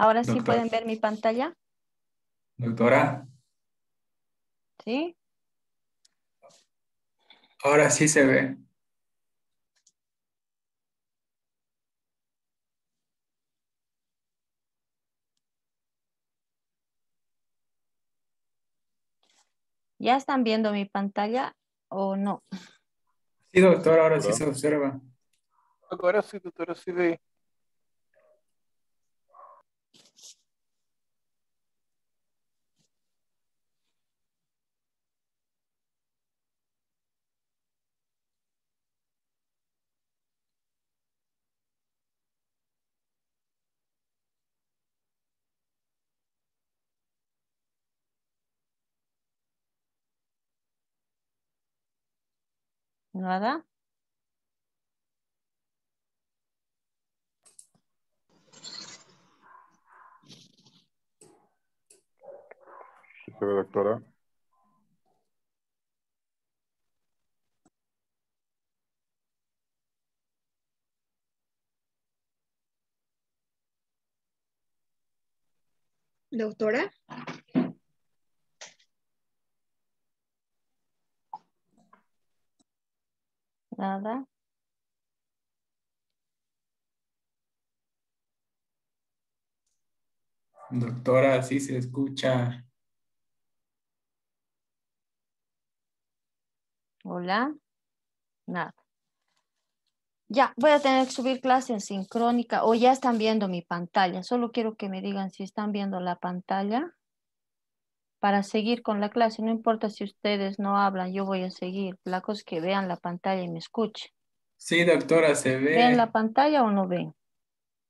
Ahora sí pueden ver mi pantalla. Doctora. ¿Sí? Ahora sí se ve. ¿Ya están viendo mi pantalla o no? Sí, doctor, ahora sí se observa. Ahora sí, doctora, sí ve. Nada. ¿Sí doctora? Doctora. Nada. Doctora, sí se escucha. Hola. Nada. Ya, voy a tener que subir clase en sincrónica o ya están viendo mi pantalla. Solo quiero que me digan si están viendo la pantalla para seguir con la clase. No importa si ustedes no hablan, yo voy a seguir. La cosa que vean la pantalla y me escuchen. Sí, doctora, se ve. ¿Ven la pantalla o no ven?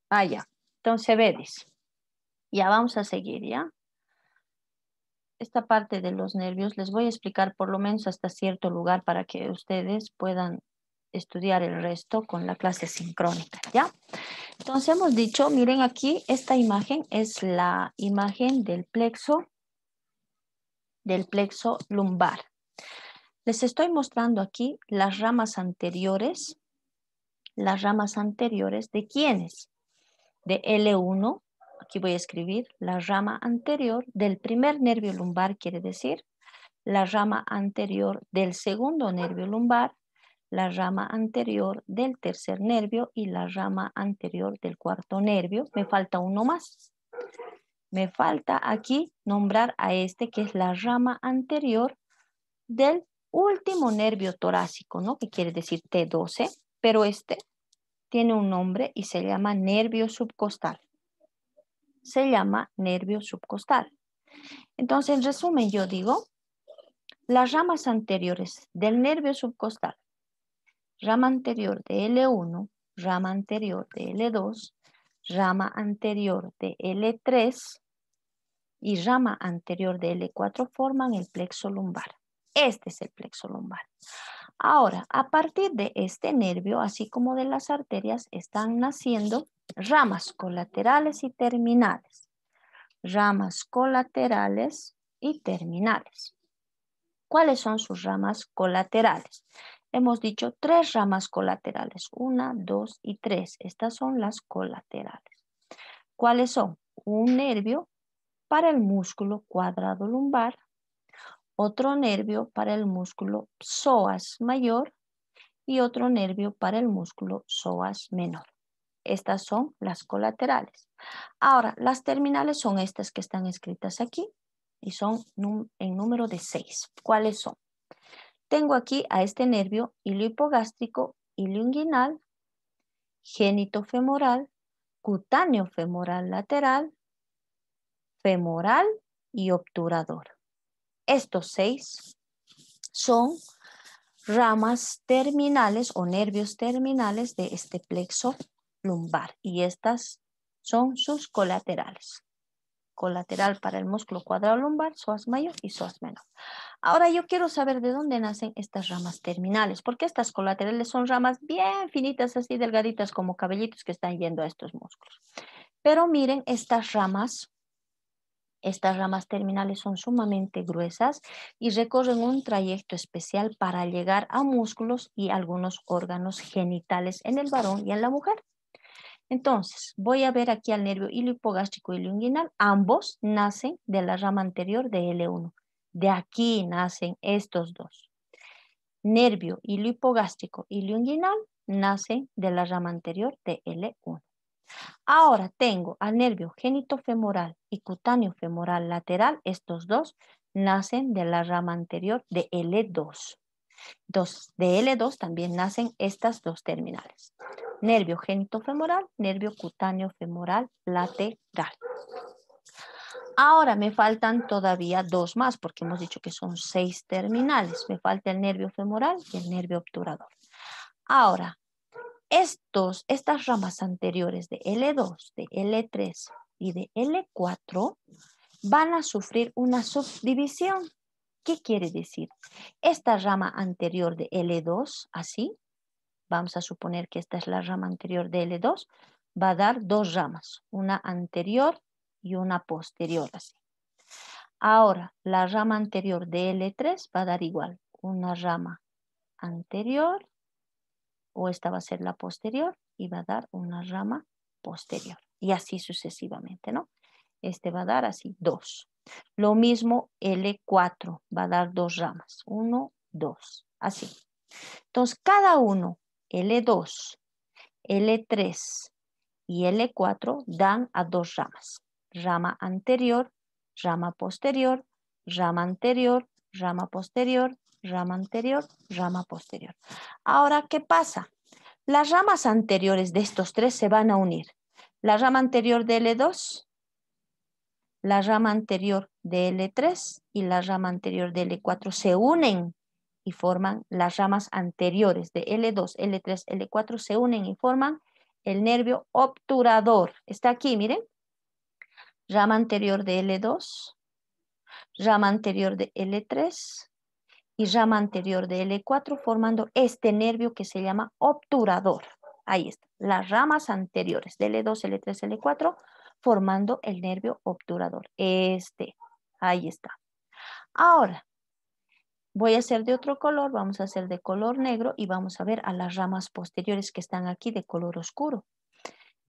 Ah, ya. Entonces, vedes. Ya vamos a seguir, ¿ya? Esta parte de los nervios les voy a explicar por lo menos hasta cierto lugar para que ustedes puedan estudiar el resto con la clase sincrónica, ¿ya? Entonces hemos dicho, miren aquí, esta imagen es la imagen del plexo del plexo lumbar. Les estoy mostrando aquí las ramas anteriores, las ramas anteriores de quiénes? De L1, aquí voy a escribir la rama anterior del primer nervio lumbar, quiere decir la rama anterior del segundo nervio lumbar, la rama anterior del tercer nervio y la rama anterior del cuarto nervio. Me falta uno más. Me falta aquí nombrar a este que es la rama anterior del último nervio torácico, ¿no? Que quiere decir T12, pero este tiene un nombre y se llama nervio subcostal. Se llama nervio subcostal. Entonces, en resumen, yo digo, las ramas anteriores del nervio subcostal, rama anterior de L1, rama anterior de L2, rama anterior de L3 y rama anterior de L4 forman el plexo lumbar. Este es el plexo lumbar. Ahora, a partir de este nervio, así como de las arterias, están naciendo ramas colaterales y terminales. Ramas colaterales y terminales. ¿Cuáles son sus ramas colaterales? hemos dicho tres ramas colaterales, una, dos y tres. Estas son las colaterales. ¿Cuáles son? Un nervio para el músculo cuadrado lumbar, otro nervio para el músculo psoas mayor y otro nervio para el músculo psoas menor. Estas son las colaterales. Ahora, las terminales son estas que están escritas aquí y son en número de seis. ¿Cuáles son? Tengo aquí a este nervio iliohipogástrico, génito femoral, cutáneo femoral lateral, femoral y obturador. Estos seis son ramas terminales o nervios terminales de este plexo lumbar y estas son sus colaterales. Colateral para el músculo cuadrado lumbar, psoas mayor y psoas menor. Ahora yo quiero saber de dónde nacen estas ramas terminales, porque estas colaterales son ramas bien finitas, así delgaditas como cabellitos que están yendo a estos músculos. Pero miren, estas ramas, estas ramas terminales son sumamente gruesas y recorren un trayecto especial para llegar a músculos y algunos órganos genitales en el varón y en la mujer. Entonces, voy a ver aquí al nervio hilo y inguinal. Ambos nacen de la rama anterior de L1. De aquí nacen estos dos. Nervio hilo y ilioinguinal nacen de la rama anterior de L1. Ahora tengo al nervio genitofemoral y cutáneo femoral lateral, estos dos nacen de la rama anterior de L2. Dos, de L2 también nacen estas dos terminales. Nervio femoral, nervio cutáneo femoral lateral. Ahora me faltan todavía dos más porque hemos dicho que son seis terminales. Me falta el nervio femoral y el nervio obturador. Ahora, estos, estas ramas anteriores de L2, de L3 y de L4 van a sufrir una subdivisión. ¿Qué quiere decir? Esta rama anterior de L2, así, vamos a suponer que esta es la rama anterior de L2, va a dar dos ramas, una anterior y una posterior así. Ahora, la rama anterior de L3 va a dar igual. Una rama anterior, o esta va a ser la posterior, y va a dar una rama posterior. Y así sucesivamente, ¿no? Este va a dar así, dos. Lo mismo L4, va a dar dos ramas. Uno, dos, así. Entonces, cada uno, L2, L3 y L4, dan a dos ramas rama anterior, rama posterior, rama anterior, rama posterior, rama anterior, rama posterior. Ahora, ¿qué pasa? Las ramas anteriores de estos tres se van a unir. La rama anterior de L2, la rama anterior de L3 y la rama anterior de L4 se unen y forman las ramas anteriores de L2, L3, L4, se unen y forman el nervio obturador. Está aquí, miren, rama anterior de L2, rama anterior de L3 y rama anterior de L4 formando este nervio que se llama obturador. Ahí está, las ramas anteriores de L2, L3, L4 formando el nervio obturador. Este, ahí está. Ahora, voy a hacer de otro color, vamos a hacer de color negro y vamos a ver a las ramas posteriores que están aquí de color oscuro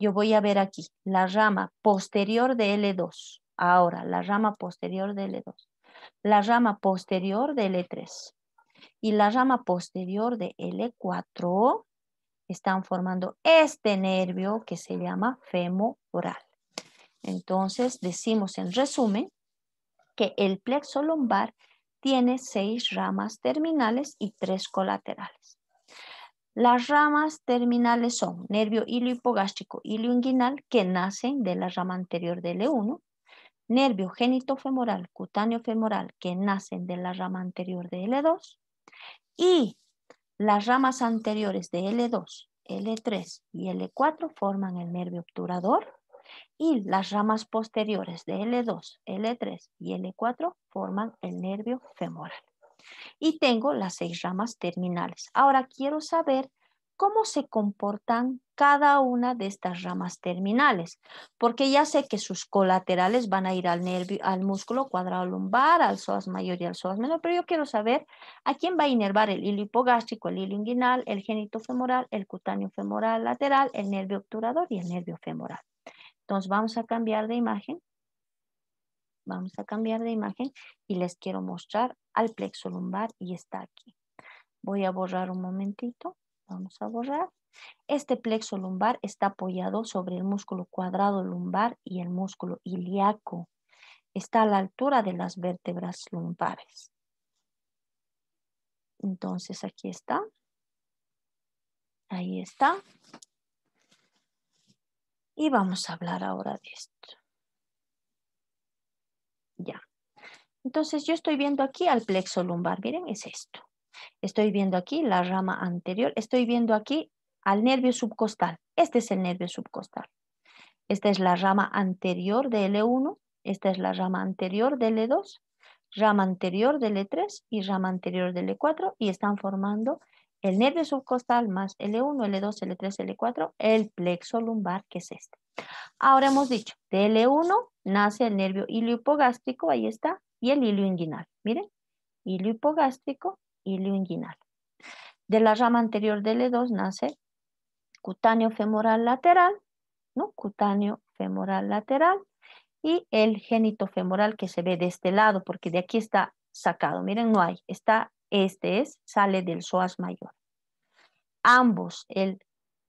yo voy a ver aquí la rama posterior de L2. Ahora, la rama posterior de L2. La rama posterior de L3. Y la rama posterior de L4 están formando este nervio que se llama femoral. Entonces, decimos en resumen que el plexo lumbar tiene seis ramas terminales y tres colaterales. Las ramas terminales son nervio iliohipogástrico, hipogástrico inguinal, que nacen de la rama anterior de L1, e nervio genitofemoral, cutáneo femoral que nacen de la rama anterior de L2 e y las ramas anteriores de L2, L3 y L4 forman el nervio obturador y las ramas posteriores de L2, L3 y L4 forman el nervio femoral y tengo las seis ramas terminales. Ahora quiero saber cómo se comportan cada una de estas ramas terminales, porque ya sé que sus colaterales van a ir al músculo cuadrado lumbar, al psoas mayor y al psoas menor, pero yo quiero saber a quién va a inervar el hilo hipogástrico, el hilo inguinal, el genito femoral, el cutáneo femoral lateral, el nervio obturador y el nervio femoral. Entonces vamos a cambiar de imagen Vamos a cambiar de imagen y les quiero mostrar al plexo lumbar y está aquí. Voy a borrar un momentito. Vamos a borrar. Este plexo lumbar está apoyado sobre el músculo cuadrado lumbar y el músculo ilíaco. Está a la altura de las vértebras lumbares. Entonces aquí está. Ahí está. Y vamos a hablar ahora de esto. Ya. Entonces yo estoy viendo aquí al plexo lumbar, miren, es esto. Estoy viendo aquí la rama anterior, estoy viendo aquí al nervio subcostal. Este es el nervio subcostal. Esta es la rama anterior de L1, esta es la rama anterior de L2, rama anterior de L3 y rama anterior de L4 y están formando el nervio subcostal más L1, L2, L3, L4, el plexo lumbar que es este. Ahora hemos dicho, de L1 nace el nervio hilo hipogástrico, ahí está, y el ilio inguinal. Miren, hilo hipogástrico, inguinal. De la rama anterior de L2 nace cutáneo femoral lateral, ¿no? Cutáneo femoral lateral y el génito femoral que se ve de este lado, porque de aquí está sacado. Miren, no hay, está, este es, sale del psoas mayor. Ambos, el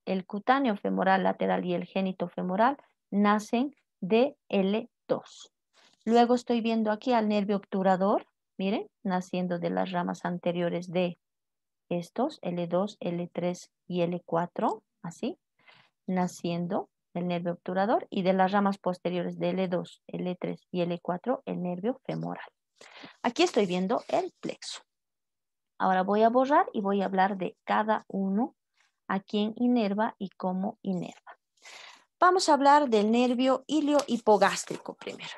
el cutáneo femoral lateral y el génito femoral nacen de L2. Luego estoy viendo aquí al nervio obturador, miren, naciendo de las ramas anteriores de estos, L2, L3 y L4, así, naciendo el nervio obturador y de las ramas posteriores de L2, L3 y L4, el nervio femoral. Aquí estoy viendo el plexo. Ahora voy a borrar y voy a hablar de cada uno a quién inerva y cómo inerva. Vamos a hablar del nervio iliohipogástrico primero,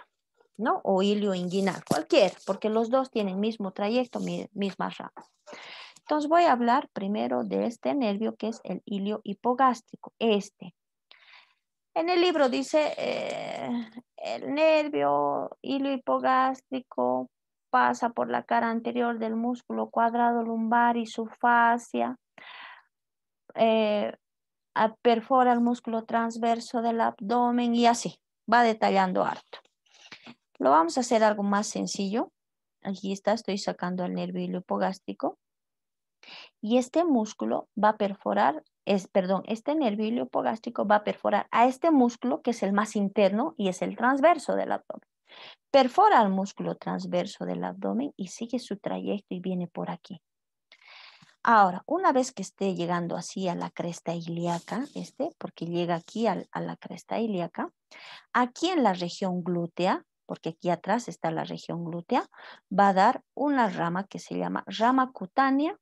¿no? O ilioinguinal, cualquier, porque los dos tienen mismo trayecto, misma rama. Entonces voy a hablar primero de este nervio que es el iliohipogástrico, este. En el libro dice eh, el nervio iliohipogástrico pasa por la cara anterior del músculo cuadrado lumbar y su fascia eh, perfora el músculo transverso del abdomen y así, va detallando harto. Lo vamos a hacer algo más sencillo. Aquí está, estoy sacando el nervio hipogástrico. Y este músculo va a perforar, es, perdón, este nervio hipogástrico va a perforar a este músculo que es el más interno y es el transverso del abdomen. Perfora el músculo transverso del abdomen y sigue su trayecto y viene por aquí. Ahora, una vez que esté llegando así a la cresta ilíaca, este, porque llega aquí a, la cresta ilíaca, aquí en la región glútea, porque aquí atrás está la región glútea, va a dar una rama que se llama rama cutánea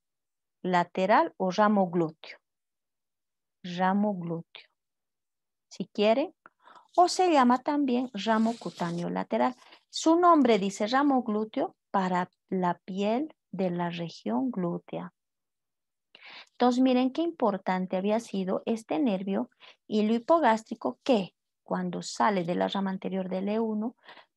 lateral o ramo glúteo. Ramo glúteo, si quiere, o se llama también ramo cutáneo lateral. Su nombre dice ramo glúteo para la piel de la región glútea. Entonces, miren qué importante había sido este nervio hilo hipogástrico que cuando sale de la rama anterior del E1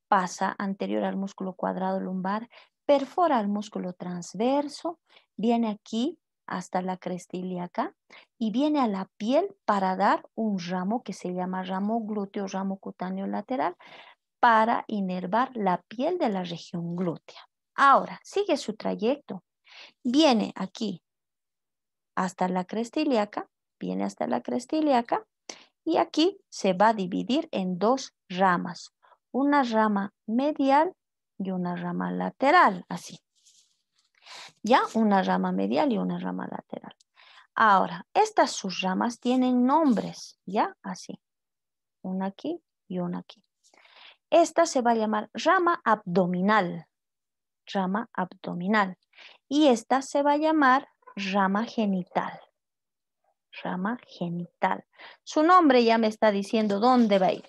pasa anterior al músculo cuadrado lumbar, perfora el músculo transverso, viene aquí hasta la cresta ilíaca y viene a la piel para dar un ramo que se llama ramo glúteo, ramo cutáneo lateral, para inervar la piel de la región glútea. Ahora, sigue su trayecto. Viene aquí hasta la cresta viene hasta la cresta y aquí se va a dividir en dos ramas, una rama medial y una rama lateral, así. Ya una rama medial y una rama lateral. Ahora, estas sus ramas tienen nombres, ¿ya? Así. Una aquí y una aquí. Esta se va a llamar rama abdominal. Rama abdominal. Y esta se va a llamar rama genital. Rama genital. Su nombre ya me está diciendo dónde va a ir.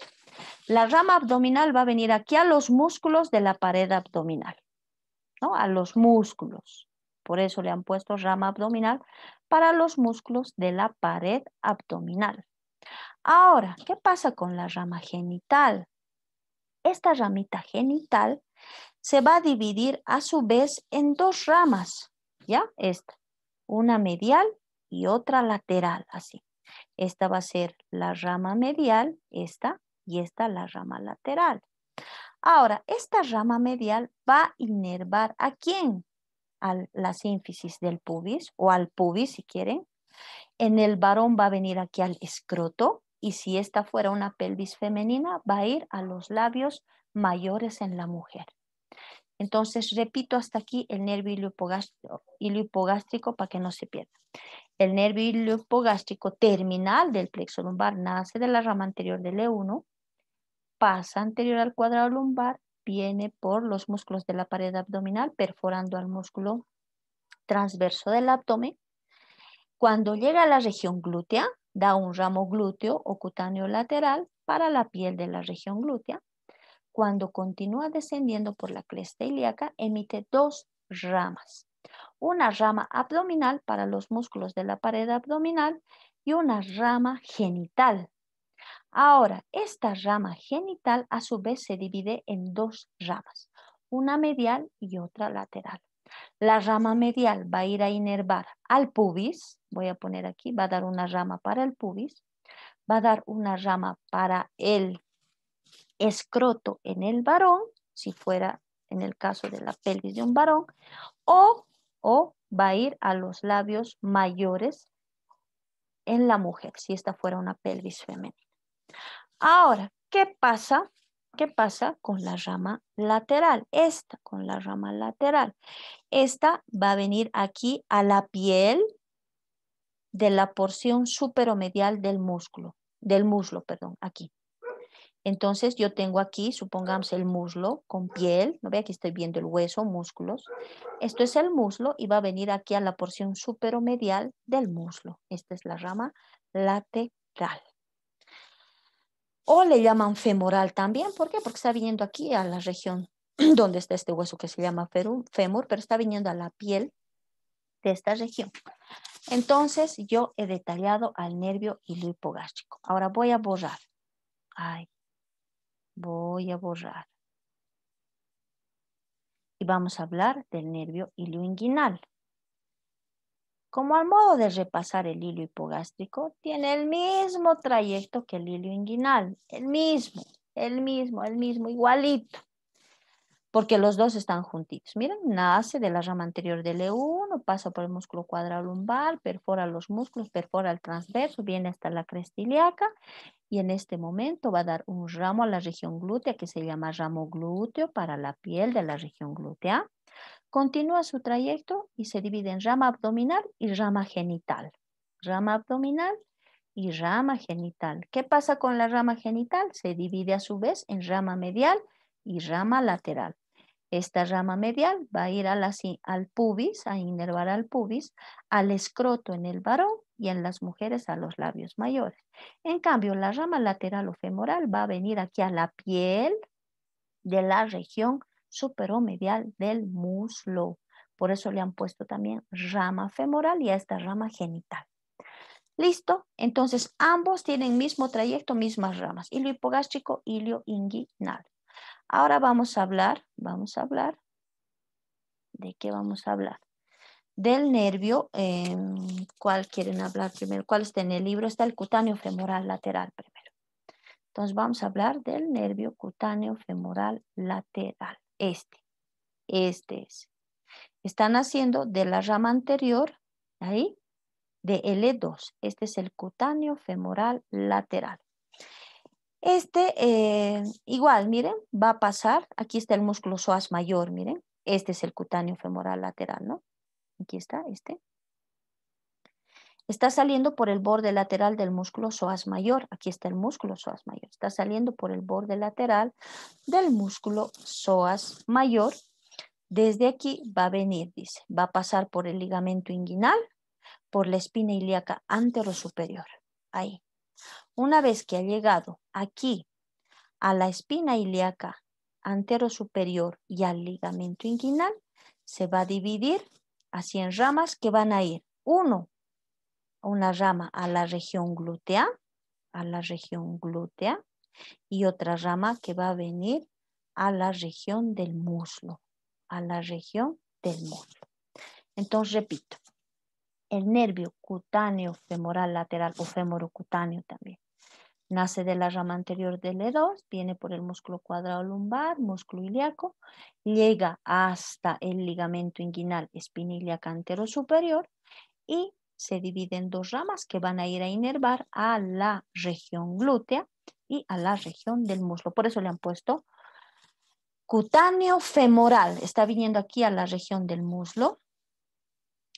La rama abdominal va a venir aquí a los músculos de la pared abdominal, ¿no? A los músculos. Por eso le han puesto rama abdominal para los músculos de la pared abdominal. Ahora, ¿qué pasa con la rama genital? Esta ramita genital se va a dividir a su vez en dos ramas, ¿ya? Esta una medial y otra lateral, así. Esta va a ser la rama medial, esta, y esta la rama lateral. Ahora, esta rama medial va a inervar a quién? A la sínfisis del pubis, o al pubis si quieren. En el varón va a venir aquí al escroto, y si esta fuera una pelvis femenina, va a ir a los labios mayores en la mujer. Entonces, repito hasta aquí el nervio hipogástrico para que no se pierda. El nervio hipogástrico terminal del plexo lumbar nace de la rama anterior del E1, pasa anterior al cuadrado lumbar, viene por los músculos de la pared abdominal, perforando al músculo transverso del abdomen. Cuando llega a la región glútea, da un ramo glúteo o cutáneo lateral para la piel de la región glútea cuando continúa descendiendo por la cresta ilíaca, emite dos ramas. Una rama abdominal para los músculos de la pared abdominal y una rama genital. Ahora, esta rama genital a su vez se divide en dos ramas, una medial y otra lateral. La rama medial va a ir a inervar al pubis, voy a poner aquí, va a dar una rama para el pubis, va a dar una rama para el escroto en el varón, si fuera en el caso de la pelvis de un varón, o, o va a ir a los labios mayores en la mujer, si esta fuera una pelvis femenina. Ahora, ¿qué pasa? ¿Qué pasa con la rama lateral? Esta, con la rama lateral. Esta va a venir aquí a la piel de la porción superomedial del músculo, del muslo, perdón, aquí. Entonces yo tengo aquí, supongamos, el muslo con piel, ¿no ve? Aquí estoy viendo el hueso, músculos. Esto es el muslo y va a venir aquí a la porción superomedial del muslo. Esta es la rama lateral. O le llaman femoral también, ¿por qué? Porque está viniendo aquí a la región donde está este hueso que se llama fémur, pero está viniendo a la piel de esta región. Entonces yo he detallado al nervio lo hipogástrico. Ahora voy a borrar. Ay, Voy a borrar. Y vamos a hablar del nervio ilioinguinal. Como al modo de repasar el hilo hipogástrico, tiene el mismo trayecto que el hilo inguinal, el mismo, el mismo, el mismo, igualito, porque los dos están juntitos. Miren, nace de la rama anterior del E1, pasa por el músculo cuadralumbar, perfora los músculos, perfora el transverso, viene hasta la cresta y en este momento va a dar un ramo a la región glútea que se llama ramo glúteo para la piel de la región glútea. Continúa su trayecto y se divide en rama abdominal y rama genital. Rama abdominal y rama genital. ¿Qué pasa con la rama genital? Se divide a su vez en rama medial y rama lateral. Esta rama medial va a ir al pubis, a inervar al pubis, al escroto en el varón y en las mujeres a los labios mayores. En cambio, la rama lateral o femoral va a venir aquí a la piel de la región superomedial del muslo. Por eso le han puesto también rama femoral y a esta rama genital. ¿Listo? Entonces, ambos tienen mismo trayecto, mismas ramas, hilo hipogástrico, hilo inguinal. Ahora vamos a hablar, vamos a hablar, ¿de qué vamos a hablar? del nervio, em, ¿cuál quieren hablar primero? ¿Cuál está en el libro? Está el cutáneo femoral lateral primero. Entonces vamos a hablar del nervio cutáneo femoral lateral, este, este es. Están haciendo de la rama anterior, ahí, de L2. Este es el cutáneo femoral lateral. Este, eh, igual, miren, va a pasar, aquí está el músculo psoas mayor, miren, este es el cutáneo femoral lateral, ¿no? Aquí está, este. Está saliendo por el borde lateral del músculo psoas mayor. Aquí está el músculo psoas mayor. Está saliendo por el borde lateral del músculo psoas mayor. Desde aquí va a venir, dice, va a pasar por el ligamento inguinal, por la espina ilíaca anterosuperior. Ahí. Una vez que ha llegado aquí a la espina ilíaca anterosuperior y al ligamento inguinal, se va a dividir Así en ramas que van a ir, uno, una rama a la región glútea, a la región glútea, y otra rama que va a venir a la región del muslo, a la región del muslo. Entonces, repito, el nervio cutáneo femoral lateral o femorocutáneo también Nace de la rama anterior del E2, viene por el músculo cuadrado lumbar, músculo ilíaco, llega hasta el ligamento inguinal espinilla cantero superior y se divide en dos ramas que van a ir a inervar a la región glútea y a la región del muslo. Por eso le han puesto cutáneo femoral, está viniendo aquí a la región del muslo,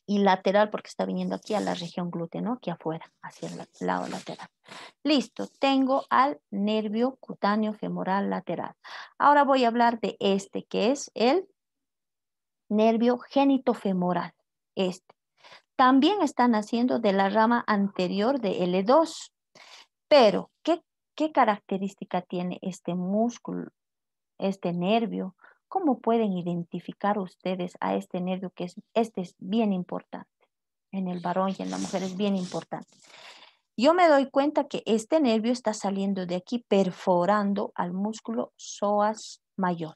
y lateral porque está viniendo aquí a la región glútea, Aquí afuera, hacia el lado lateral. Listo, tengo al nervio cutáneo femoral lateral. Ahora voy a hablar de este que es el nervio femoral. este. También está naciendo de la rama anterior de L2, pero ¿qué, qué característica tiene este músculo, este nervio? ¿Cómo pueden identificar ustedes a este nervio que es, este es bien importante? En el varón y en la mujer es bien importante. Yo me doy cuenta que este nervio está saliendo de aquí perforando al músculo psoas mayor.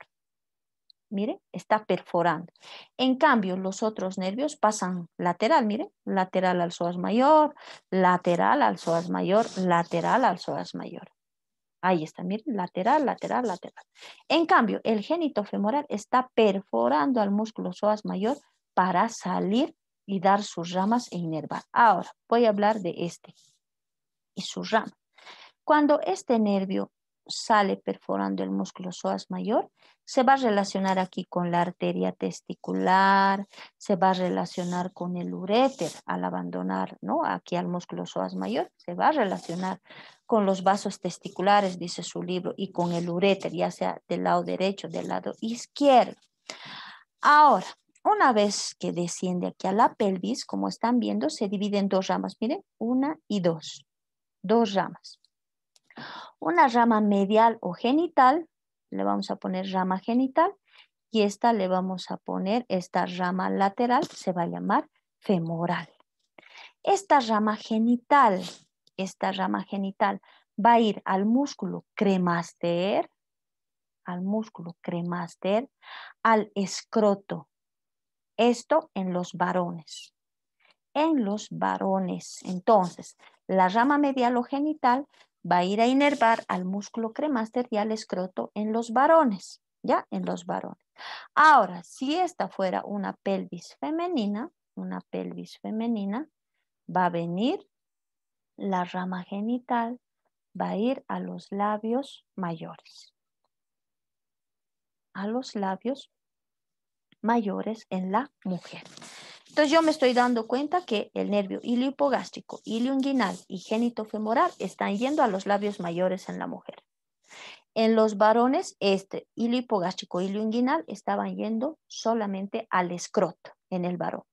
Miren, está perforando. En cambio, los otros nervios pasan lateral, miren, lateral al psoas mayor, lateral al psoas mayor, lateral al psoas mayor. Ahí está, miren, lateral, lateral, lateral. En cambio, el génito femoral está perforando al músculo psoas mayor para salir y dar sus ramas e inervar. Ahora, voy a hablar de este y su rama. Cuando este nervio sale perforando el músculo psoas mayor, se va a relacionar aquí con la arteria testicular, se va a relacionar con el ureter al abandonar, ¿no? Aquí al músculo psoas mayor, se va a relacionar con los vasos testiculares, dice su libro, y con el ureter, ya sea del lado derecho, del lado izquierdo. Ahora, una vez que desciende aquí a la pelvis, como están viendo, se divide en dos ramas, miren, una y dos, dos ramas. Una rama medial o genital, le vamos a poner rama genital, y esta le vamos a poner, esta rama lateral se va a llamar femoral. Esta rama genital, esta rama genital va a ir al músculo cremaster, al músculo cremaster, al escroto. Esto en los varones. En los varones. Entonces, la rama medial o genital va a ir a inervar al músculo cremaster y al escroto en los varones, ¿ya? En los varones. Ahora, si esta fuera una pelvis femenina, una pelvis femenina, va a venir la rama genital, va a ir a los labios mayores. A los labios mayores en la mujer. Entonces yo me estoy dando cuenta que el nervio iliopogástrico, ilioinguinal y femoral están yendo a los labios mayores en la mujer. En los varones, este iliopogástrico, ilioinguinal estaban yendo solamente al escroto en el varón.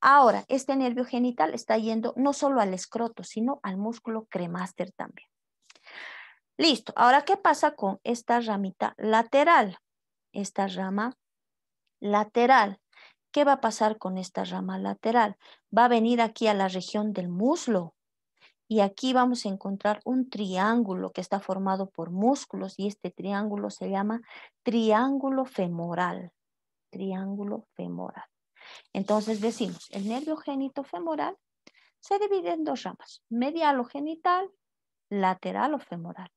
Ahora, este nervio genital está yendo no solo al escroto, sino al músculo cremáster también. Listo. Ahora, ¿qué pasa con esta ramita lateral? Esta rama lateral. ¿Qué va a pasar con esta rama lateral? Va a venir aquí a la región del muslo y aquí vamos a encontrar un triángulo que está formado por músculos y este triángulo se llama triángulo femoral. Triángulo femoral. Entonces decimos, el nervio genito femoral se divide en dos ramas, medial o genital, lateral o femoral.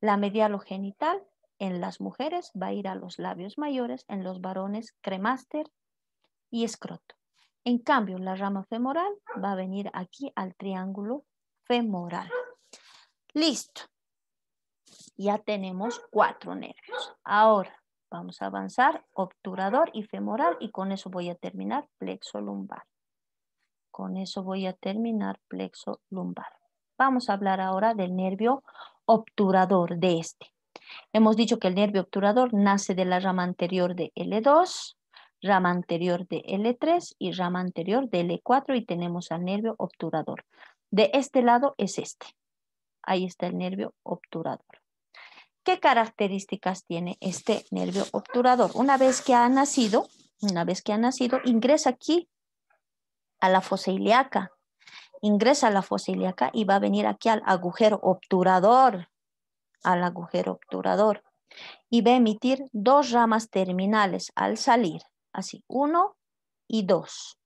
La medial o genital en las mujeres va a ir a los labios mayores, en los varones cremaster y escroto. En cambio, la rama femoral va a venir aquí al triángulo femoral. Listo. Ya tenemos cuatro nervios. Ahora vamos a avanzar obturador y femoral y con eso voy a terminar plexo lumbar. Con eso voy a terminar plexo lumbar. Vamos a hablar ahora del nervio obturador de este. Hemos dicho que el nervio obturador nace de la rama anterior de L2, rama anterior de L3 y rama anterior de L4 y tenemos al nervio obturador. De este lado es este. Ahí está el nervio obturador. ¿Qué características tiene este nervio obturador? Una vez que ha nacido, una vez que ha nacido, ingresa aquí a la fosa ilíaca. Ingresa a la fosa ilíaca y va a venir aquí al agujero obturador, al agujero obturador. Y va a emitir dos ramas terminales al salir. Así, uno y dos.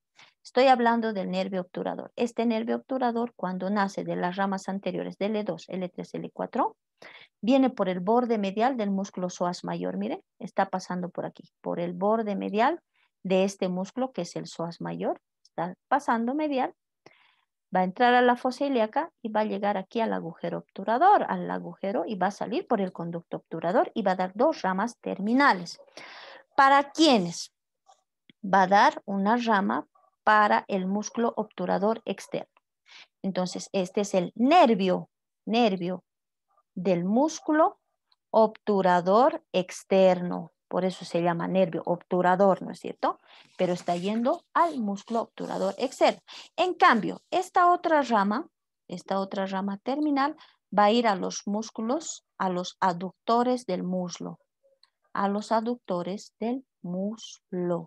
Estoy hablando del nervio obturador. Este nervio obturador, cuando nace de las ramas anteriores de L2, L3, L4, viene por el borde medial del músculo psoas mayor. Miren, está pasando por aquí, por el borde medial de este músculo que es el psoas mayor. Está pasando medial, va a entrar a la fosa ilíaca y va a llegar aquí al agujero obturador, al agujero y va a salir por el conducto obturador y va a dar dos ramas terminales. ¿Para quiénes? va a dar una rama para el músculo obturador externo. Entonces, este es el nervio, nervio del músculo obturador externo. Por eso se llama nervio obturador, ¿no es cierto? Pero está yendo al músculo obturador externo. En cambio, esta otra rama, esta otra rama terminal, va a ir a los músculos, a los aductores del muslo. A los aductores del muslo.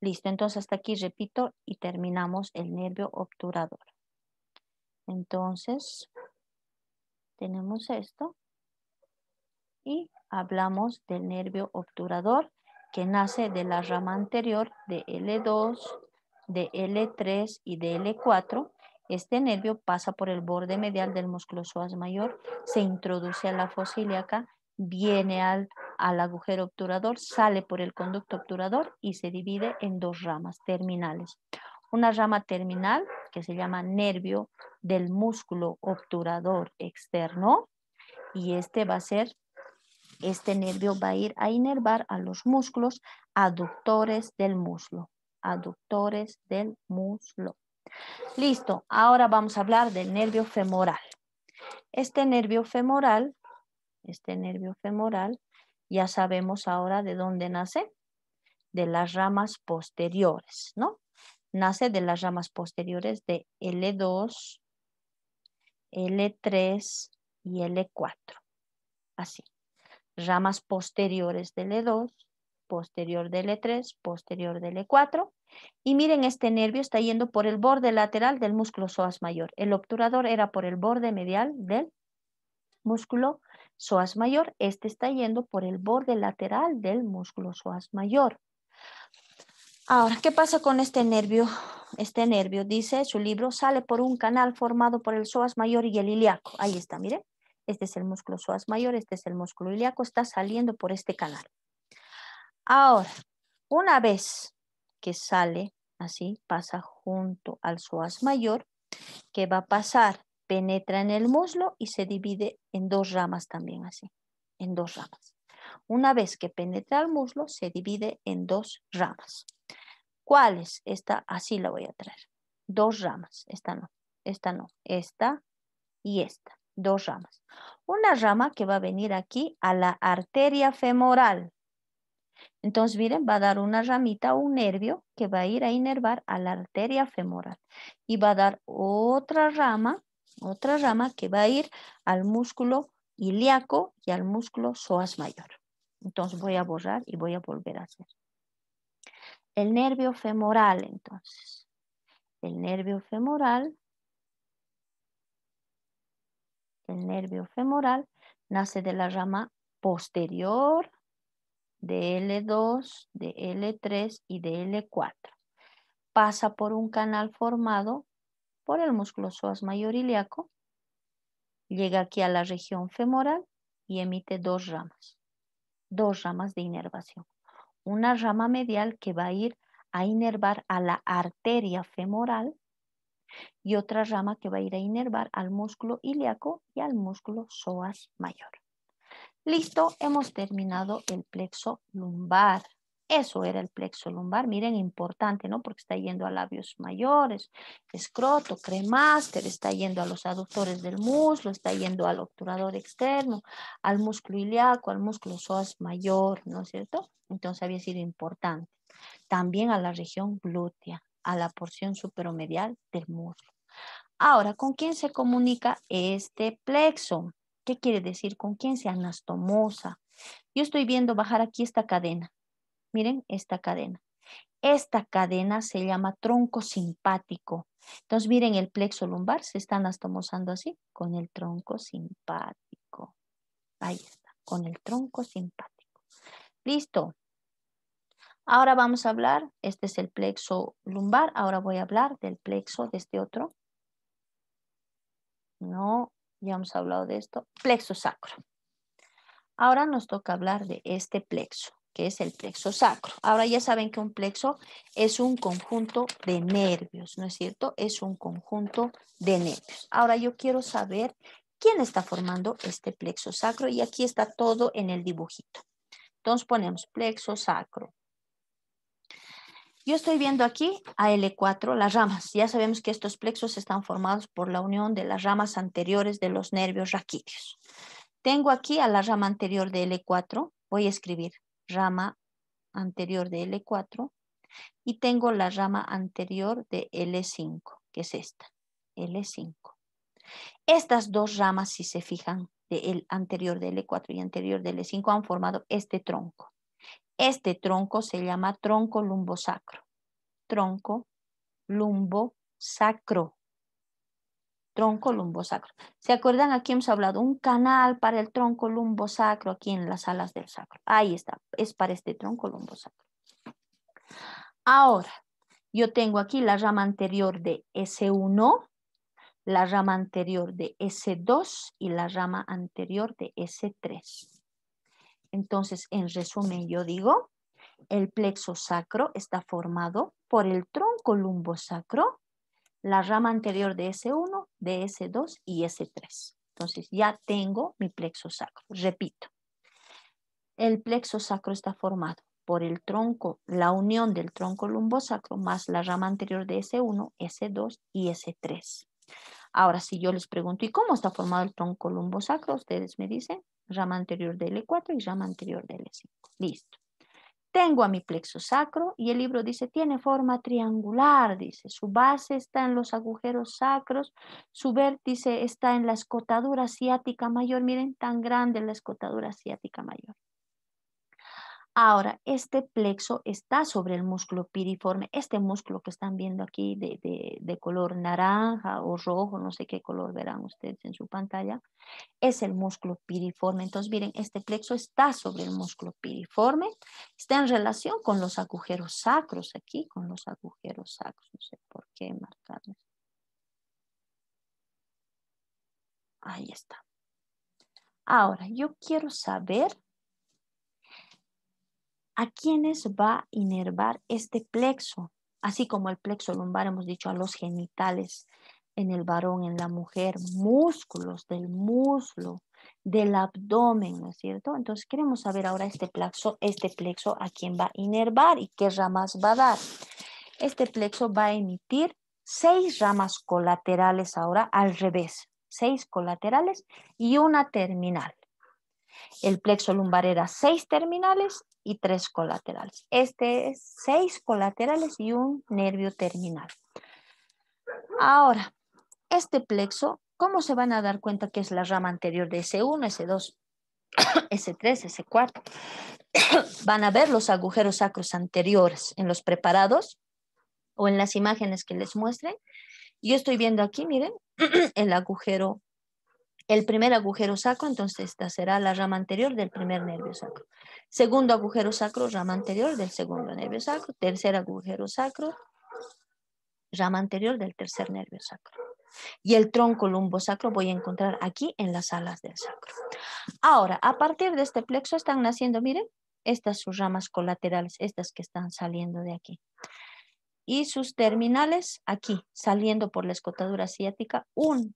Listo, entonces hasta aquí repito y terminamos el nervio obturador. Entonces, tenemos esto y hablamos del nervio obturador que nace de la rama anterior de L2, de L3 y de L4. Este nervio pasa por el borde medial del músculo suás mayor, se introduce a la fosa viene al al agujero obturador, sale por el conducto obturador y se divide en dos ramas terminales. Una rama terminal que se llama nervio del músculo obturador externo y este va a ser, este nervio va a ir a inervar a los músculos aductores del muslo, aductores del muslo. Listo, ahora vamos a hablar del nervio femoral. Este nervio femoral, este nervio femoral ya sabemos ahora de dónde nace, de las ramas posteriores, ¿no? Nace de las ramas posteriores de L2, L3 y L4. Así. Ramas posteriores de L2, posterior de L3, posterior de L4. Y miren, este nervio está yendo por el borde lateral del músculo psoas mayor. El obturador era por el borde medial del músculo Soas mayor, este está yendo por el borde lateral del músculo soas mayor. Ahora, ¿qué pasa con este nervio? Este nervio, dice su libro, sale por un canal formado por el psoas mayor y el ilíaco. Ahí está, miren. Este es el músculo soas mayor, este es el músculo ilíaco, está saliendo por este canal. Ahora, una vez que sale así, pasa junto al psoas mayor, ¿qué va a pasar? penetra en el muslo y se divide en dos ramas también así, en dos ramas. Una vez que penetra el muslo, se divide en dos ramas. ¿Cuáles? Esta así la voy a traer. Dos ramas. Esta no, esta no, esta y esta. Dos ramas. Una rama que va a venir aquí a la arteria femoral. Entonces, miren, va a dar una ramita un nervio que va a ir a inervar a la arteria femoral. Y va a dar otra rama otra rama que va a ir al músculo ilíaco y al músculo psoas mayor. Entonces voy a borrar y voy a volver a hacer. El nervio femoral, entonces. El nervio femoral. El nervio femoral nace de la rama posterior de L2, de L3 y de L4. Pasa por un canal formado por el músculo psoas mayor ilíaco, llega aquí a la región femoral y emite dos ramas, dos ramas de inervación. Una rama medial que va a ir a inervar a la arteria femoral y otra rama que va a ir a inervar al músculo ilíaco y al músculo psoas mayor. Listo, hemos terminado el plexo lumbar. Eso era el plexo lumbar. Miren, importante, ¿no? Porque está yendo a labios mayores, escroto, cremáster, está yendo a los aductores del muslo, está yendo al obturador externo, al músculo ilíaco, al músculo psoas mayor, ¿no es cierto? Entonces había sido importante. También a la región glútea, a la porción superomedial del muslo. Ahora, ¿con quién se comunica este plexo? ¿Qué quiere decir? ¿Con quién se anastomosa? Yo estoy viendo bajar aquí esta cadena. Miren esta cadena. Esta cadena se llama tronco simpático. Entonces, miren, el plexo lumbar se están astomosando así, con el tronco simpático. Ahí está, con el tronco simpático. Listo. Ahora vamos a hablar, este es el plexo lumbar, ahora voy a hablar del plexo de este otro. No, ya hemos hablado de esto. Plexo sacro. Ahora nos toca hablar de este plexo que es el plexo sacro. Ahora ya saben que un plexo es un conjunto de nervios, ¿no es cierto? Es un conjunto de nervios. Ahora yo quiero saber quién está formando este plexo sacro y aquí está todo en el dibujito. Entonces ponemos plexo sacro. Yo estoy viendo aquí a L4 las ramas. Ya sabemos que estos plexos están formados por la unión de las ramas anteriores de los nervios raquídeos. Tengo aquí a la rama anterior de L4. Voy a escribir rama anterior de L4 y tengo la rama anterior de L5, que es esta, L5. Estas dos ramas, si se fijan, de anterior de L4 y anterior de L5 han formado este tronco. Este tronco se llama tronco lumbosacro. Tronco lumbosacro tronco lumbosacro. ¿Se acuerdan? Aquí hemos hablado un canal para el tronco lumbosacro aquí en las alas del sacro. Ahí está, es para este tronco lumbosacro. Ahora, yo tengo aquí la rama anterior de S1, la rama anterior de S2 y la rama anterior de S3. Entonces, en resumen, yo digo, el plexo sacro está formado por el tronco lumbosacro, la rama anterior de S1, de S2 y S3. Entonces ya tengo mi plexo sacro. Repito, el plexo sacro está formado por el tronco, la unión del tronco lumbosacro más la rama anterior de S1, S2 y S3. Ahora, si yo les pregunto, ¿y cómo está formado el tronco lumbosacro? Ustedes me dicen rama anterior de L4 e y rama anterior de L5. E Listo. Tengo a mi plexo sacro y el libro dice, tiene forma triangular, dice, su base está en los agujeros sacros, su vértice está en la escotadura ciática mayor, miren tan grande la escotadura ciática mayor. Ahora, este plexo está sobre el músculo piriforme, este músculo que están viendo aquí de, color naranja o rojo, no sé qué color verán ustedes en su pantalla, es el músculo piriforme. Entonces, miren, este plexo está sobre el músculo piriforme, está en relación con los agujeros sacros aquí, con los agujeros sacros, no sé por qué marcarlos. Ahí está. Ahora, yo quiero saber ¿A quiénes va a inervar este plexo? Así como el plexo lumbar, hemos dicho, a los genitales, en el varón, en la mujer, músculos del muslo, del abdomen, ¿no es cierto? Entonces queremos saber ahora este plexo, este plexo a quién va a inervar y qué ramas va a dar. Este plexo va a emitir seis ramas colaterales ahora al revés, seis colaterales y una terminal. El plexo lumbar era seis terminales y tres colaterales. Este es seis colaterales y un nervio terminal. Ahora, este plexo, ¿cómo se van a dar cuenta que es la rama anterior de S1, S2, S3, S4? van a ver los agujeros sacros anteriores en los preparados o en las imágenes que les muestren. Yo estoy viendo aquí, miren, el agujero el primer agujero sacro, entonces esta será la rama anterior del primer nervio sacro. Segundo agujero sacro, rama anterior del segundo nervio sacro. Tercer agujero sacro, rama anterior del tercer nervio sacro. Y el tronco lumbosacro voy a encontrar aquí en las alas del sacro. Ahora, a partir de este plexo están naciendo, miren, estas sus ramas colaterales, estas que están saliendo de aquí. Y sus terminales aquí, saliendo por la escotadura ciática, un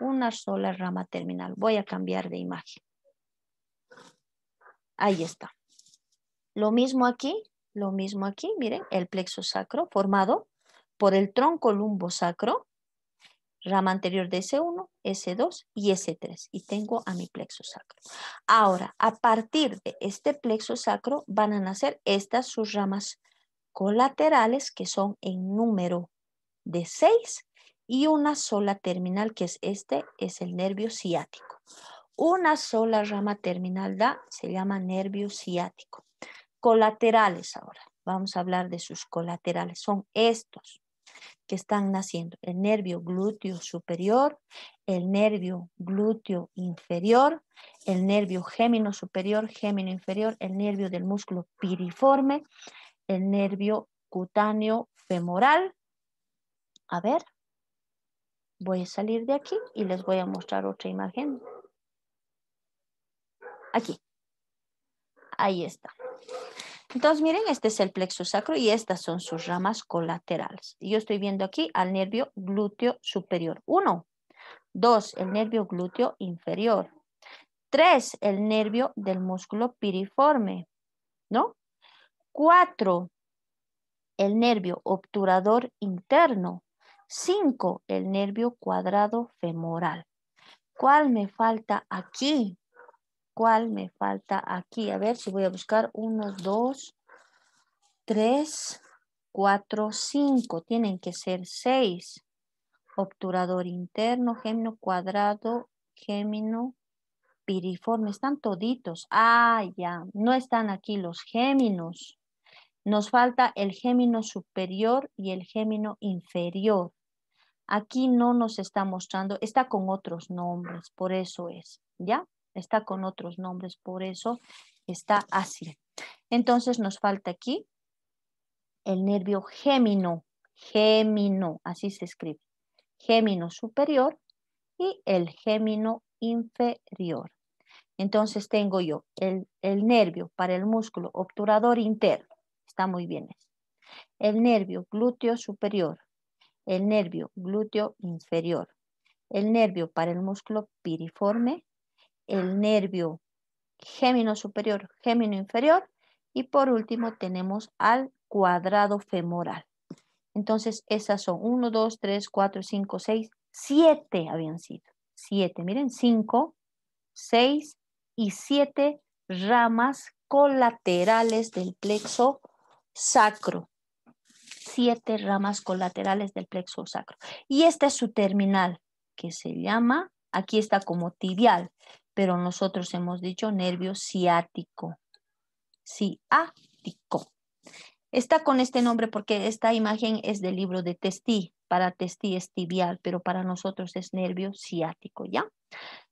una sola rama terminal. Voy a cambiar de imagen. Ahí está. Lo mismo aquí, lo mismo aquí, miren, el plexo sacro formado por el tronco lumbo sacro, rama anterior de S1, S2 y S3. Y tengo a mi plexo sacro. Ahora, a partir de este plexo sacro van a nacer estas sus ramas colaterales que son en número de 6 y una sola terminal, que es este, es el nervio ciático. Una sola rama terminal da, se llama nervio ciático. Colaterales ahora, vamos a hablar de sus colaterales, son estos que están naciendo, el nervio glúteo superior, el nervio glúteo inferior, el nervio gémino superior, gémino inferior, el nervio del músculo piriforme, el nervio cutáneo femoral, a ver, Voy a salir de aquí y les voy a mostrar otra imagen. Aquí. Ahí está. Entonces, miren, este es el plexo sacro y estas son sus ramas colaterales. Yo estoy viendo aquí al nervio glúteo superior. Uno. Dos, el nervio glúteo inferior. Tres, el nervio del músculo piriforme. ¿No? Cuatro, el nervio obturador interno. 5, el nervio cuadrado femoral. ¿Cuál me falta aquí? ¿Cuál me falta aquí? A ver si voy a buscar 1, 2, 3, 4, 5. Tienen que ser 6. Obturador interno, gémino cuadrado, gémino piriforme. Están toditos. Ah, ya. No están aquí los géminos. Nos falta el gémino superior y el gémino inferior. Aquí no nos está mostrando, está con otros nombres, por eso es, ¿ya? Está con otros nombres, por eso está así. Entonces nos falta aquí el nervio gémino, gémino, así se escribe, gémino superior y el gémino inferior. Entonces tengo yo el, el nervio para el músculo obturador interno, Está muy bien El nervio glúteo superior, el nervio glúteo inferior, el nervio para el músculo piriforme, el nervio gémino superior, gémino inferior y por último tenemos al cuadrado femoral. Entonces, esas son 1, 2, 3, 4, 5, 6, 7 habían sido. 7, miren, 5, 6 y 7 ramas colaterales del plexo sacro, siete ramas colaterales del plexo sacro. Y esta es su terminal, que se llama, aquí está como tibial, pero nosotros hemos dicho nervio ciático. Ciático. Está con este nombre porque esta imagen es del libro de Testí. Para Testí es tibial, pero para nosotros es nervio ciático, ¿ya?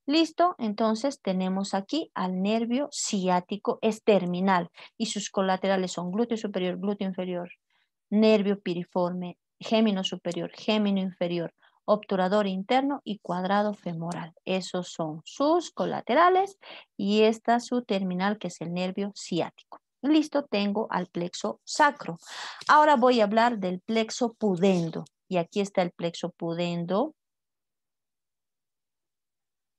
Listo, entonces tenemos aquí al nervio ciático es terminal y sus colaterales son glúteo superior, glúteo inferior, nervio piriforme, gémino superior, gémino inferior, obturador interno y cuadrado femoral. Esos son sus colaterales y esta su terminal que es el nervio ciático. Listo, tengo al plexo sacro. Ahora voy a hablar del plexo pudendo y aquí está el plexo pudendo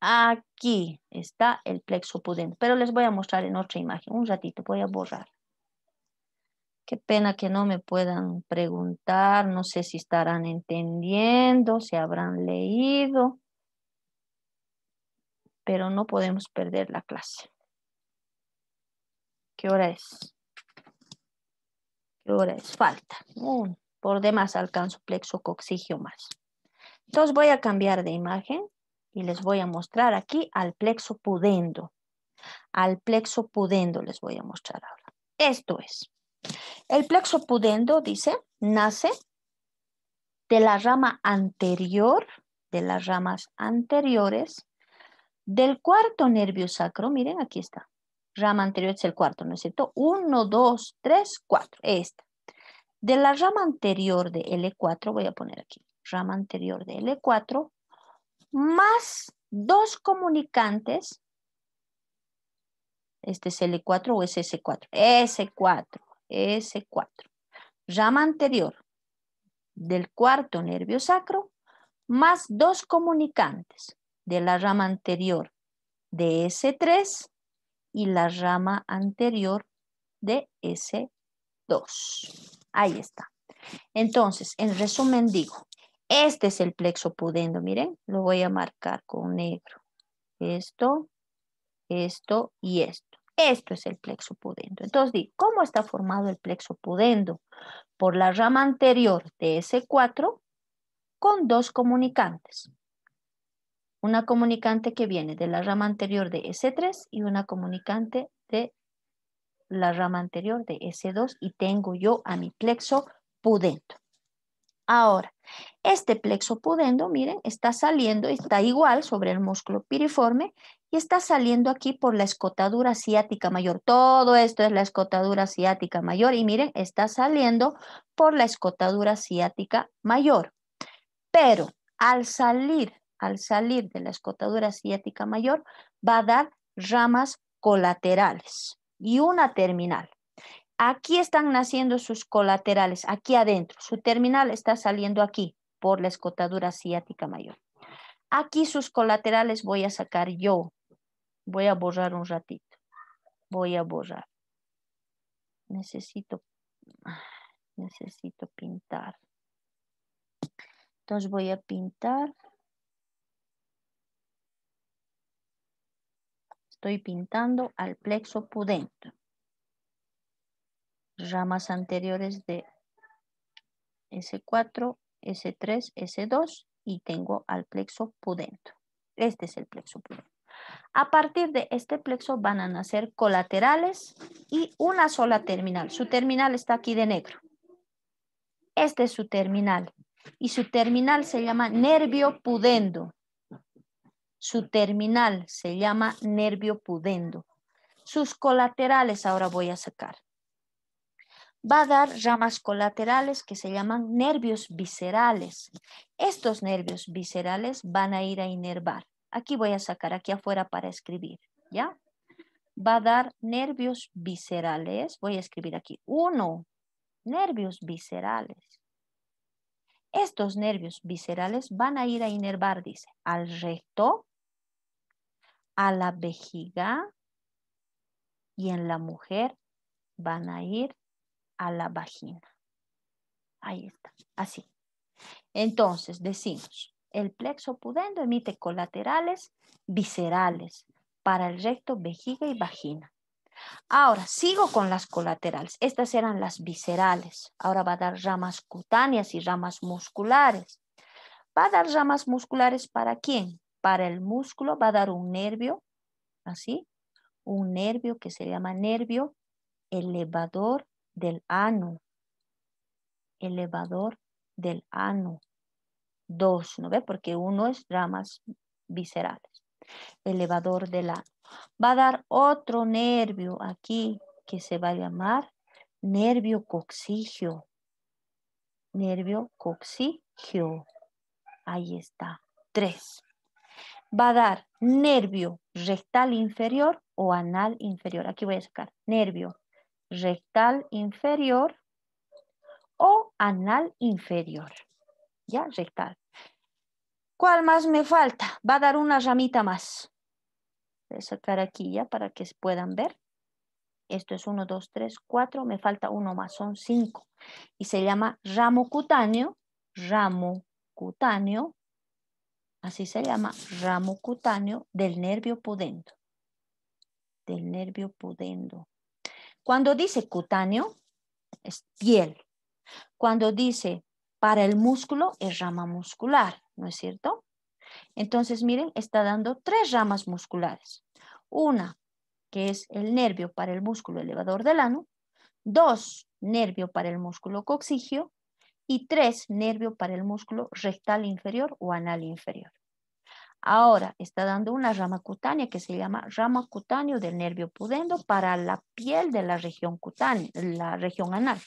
Aquí está el plexo pudente, pero les voy a mostrar en otra imagen. Un ratito, voy a borrar. Qué pena que no me puedan preguntar, no sé si estarán entendiendo, si habrán leído, pero no podemos perder la clase. ¿Qué hora es? ¿Qué hora es? Falta. por demás alcanzo plexo coxigio más. Entonces voy a cambiar de imagen. Y les voy a mostrar aquí al plexo pudendo. Al plexo pudendo les voy a mostrar ahora. Esto es. El plexo pudendo, dice, nace de la rama anterior, de las ramas anteriores, del cuarto nervio sacro. Miren, aquí está. Rama anterior es el cuarto, ¿no es cierto? Uno, dos, tres, cuatro. Esta. De la rama anterior de L4, voy a poner aquí, rama anterior de L4, más dos comunicantes, este es L4 o es S4, S4, S4, rama anterior del cuarto nervio sacro, más dos comunicantes de la rama anterior de S3 y la rama anterior de S2. Ahí está. Entonces, en resumen digo, este es el plexo pudendo, miren, lo voy a marcar con negro. Esto, esto y esto. Esto es el plexo pudendo. Entonces, ¿cómo está formado el plexo pudendo? Por la rama anterior de S4 con dos comunicantes. Una comunicante que viene de la rama anterior de S3 y una comunicante de la rama anterior de S2 y tengo yo a mi plexo pudendo. Ahora, este plexo pudendo, miren, está saliendo, está igual sobre el músculo piriforme y está saliendo aquí por la escotadura ciática mayor. Todo esto es la escotadura ciática mayor y miren, está saliendo por la escotadura ciática mayor. Pero al salir, al salir de la escotadura ciática mayor, va a dar ramas colaterales y una terminal. Aquí están naciendo sus colaterales, aquí adentro. Su terminal está saliendo aquí por la escotadura ciática mayor. Aquí sus colaterales voy a sacar yo. Voy a borrar un ratito. Voy a borrar. Necesito, necesito pintar. Entonces voy a pintar. Estoy pintando al plexo pudento ramas anteriores de S4, S3, S2 y tengo al plexo pudendo. Este es el plexo pudendo. A partir de este plexo van a nacer colaterales y una sola terminal. Su terminal está aquí de negro. Este es su terminal y su terminal se llama nervio pudendo. Su terminal se llama nervio pudendo. Sus colaterales ahora voy a sacar va a dar ramas colaterales que se llaman nervios viscerales. Estos nervios viscerales van a ir a inervar. Aquí voy a sacar, aquí afuera para escribir, ¿ya? Va a dar nervios viscerales, voy a escribir aquí, uno, nervios viscerales. Estos nervios viscerales van a ir a inervar, dice, al recto, a la vejiga y en la mujer van a ir a la vagina. Ahí está, así. Entonces, decimos, el plexo pudendo emite colaterales viscerales para el recto, vejiga y vagina. Ahora, sigo con las colaterales. Estas eran las viscerales. Ahora va a dar ramas cutáneas y ramas musculares. Va a dar ramas musculares para quién? Para el músculo va a dar un nervio, así, un nervio que se llama nervio elevador del ano, elevador del ano. Dos, ¿no ve? Porque uno es ramas viscerales. Elevador del ano. Va a dar otro nervio aquí que se va a llamar nervio coxigio. Nervio coxigio. Ahí está. Tres. Va a dar nervio rectal inferior o anal inferior. Aquí voy a sacar nervio rectal inferior o anal inferior. ¿Ya? Rectal. ¿Cuál más me falta? Va a dar una ramita más. Voy a sacar aquí ya para que se puedan ver. Esto es uno, dos, tres, cuatro. Me falta uno más, son cinco. Y se llama ramo cutáneo. Ramo cutáneo. Así se llama ramo cutáneo del nervio pudendo. Del nervio pudendo. Cuando dice cutáneo, es piel. Cuando dice para el músculo, es rama muscular, ¿no es cierto? Entonces, miren, está dando tres ramas musculares. Una, que es el nervio para el músculo elevador del ano. Dos, nervio para el músculo coxigio. Y tres, nervio para el músculo rectal inferior o anal inferior. Ahora está dando una rama cutánea que se llama rama cutánea del nervio pudendo para la piel de la región cutánea, la región anal.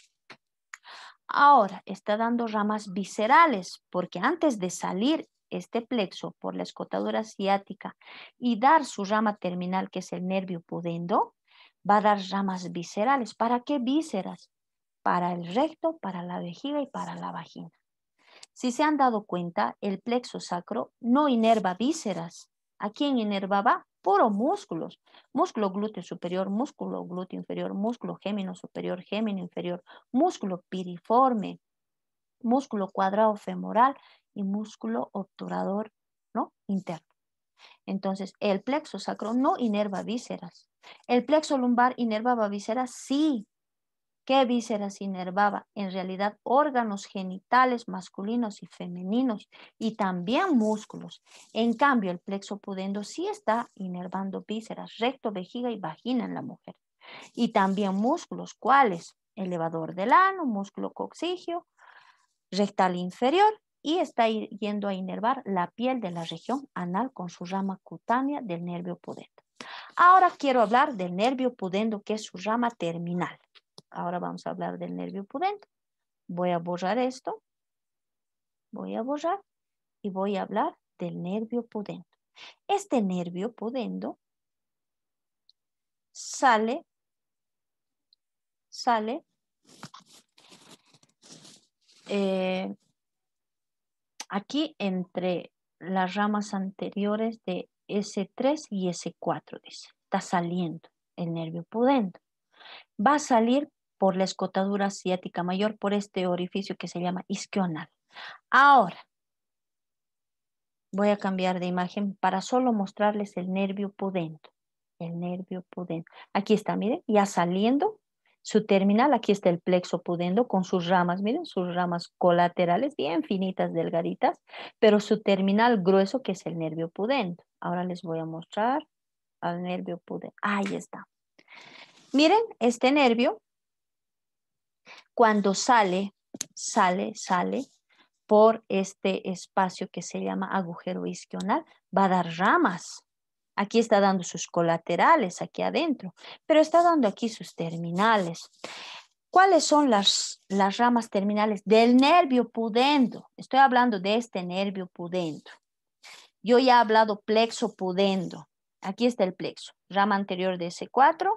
Ahora está dando ramas viscerales porque antes de salir este plexo por la escotadura ciática y dar su rama terminal que es el nervio pudendo, va a dar ramas viscerales. ¿Para qué vísceras? Para el recto, para la vejiga y para la vagina. Si se han dado cuenta, el plexo sacro no inerva vísceras. ¿A quién inervaba? Puro músculos. Músculo glúteo superior, músculo glúteo inferior, músculo gémino superior, gémino inferior, músculo piriforme, músculo cuadrado femoral y músculo obturador ¿no? interno. Entonces, el plexo sacro no inerva vísceras. ¿El plexo lumbar inervaba vísceras? Sí, qué vísceras inervaba, en realidad órganos genitales masculinos y femeninos y también músculos. En cambio, el plexo pudendo sí está inervando vísceras, recto, vejiga y vagina en la mujer. Y también músculos, ¿cuáles? Elevador del ano, músculo coxigio, rectal inferior y está yendo a inervar la piel de la región anal con su rama cutánea del nervio pudendo. Ahora quiero hablar del nervio pudendo, que es su rama terminal. Ahora vamos a hablar del nervio pudendo. Voy a borrar esto. Voy a borrar y voy a hablar del nervio pudendo. Este nervio pudendo sale, sale eh, aquí entre las ramas anteriores de S3 y S4, dice. Está saliendo el nervio pudendo. Va a salir por la escotadura ciática mayor, por este orificio que se llama isquional. Ahora, voy a cambiar de imagen para solo mostrarles el nervio pudendo. El nervio pudendo. Aquí está, miren, ya saliendo su terminal, aquí está el plexo pudendo con sus ramas, miren, sus ramas colaterales bien finitas, delgaditas, pero su terminal grueso que es el nervio pudendo. Ahora les voy a mostrar al nervio pudendo. Ahí está. Miren, este nervio cuando sale, sale, sale por este espacio que se llama agujero isquional, va a dar ramas. Aquí está dando sus colaterales, aquí adentro, pero está dando aquí sus terminales. ¿Cuáles son las, las ramas terminales del nervio pudendo? Estoy hablando de este nervio pudendo. Yo ya he hablado plexo pudendo. Aquí está el plexo, rama anterior de S4,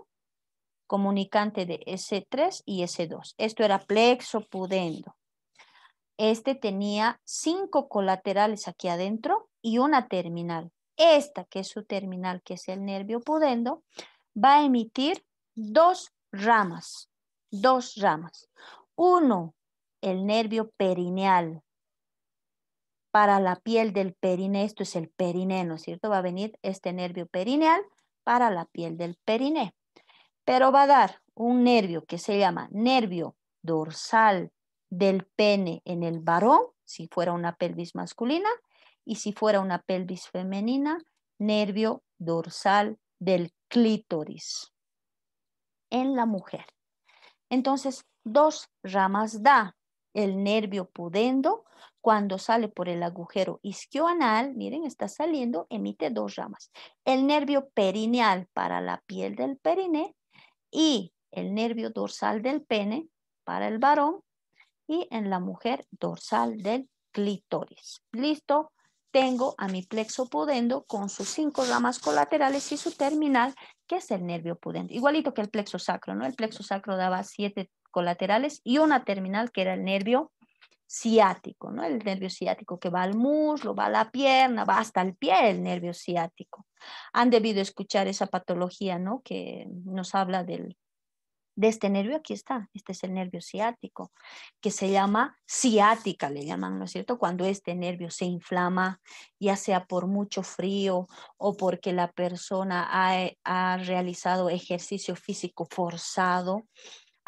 comunicante de S3 y S2. Esto era plexo pudendo. Este tenía cinco colaterales aquí adentro y una terminal. Esta, que es su terminal, que es el nervio pudendo, va a emitir dos ramas, dos ramas. Uno, el nervio perineal. Para la piel del perine, esto es el periné, ¿no es cierto? Va a venir este nervio perineal para la piel del periné pero va a dar un nervio que se llama nervio dorsal del pene en el varón, si fuera una pelvis masculina, y si fuera una pelvis femenina, nervio dorsal del clítoris en la mujer. Entonces, dos ramas da el nervio pudendo cuando sale por el agujero isquioanal, miren, está saliendo, emite dos ramas. El nervio perineal para la piel del perine y el nervio dorsal del pene para el varón y en la mujer dorsal del clítoris. Listo, tengo a mi plexo pudendo con sus cinco ramas colaterales y su terminal, que es el nervio pudendo. Igualito que el plexo sacro, ¿no? El plexo sacro daba siete colaterales y una terminal que era el nervio ciático, ¿no? El nervio ciático que va al muslo, va a la pierna, va hasta el pie el nervio ciático. Han debido escuchar esa patología, ¿no? Que nos habla del, de este nervio, aquí está, este es el nervio ciático, que se llama ciática, le llaman, ¿no es cierto? Cuando este nervio se inflama, ya sea por mucho frío o porque la persona ha, ha realizado ejercicio físico forzado,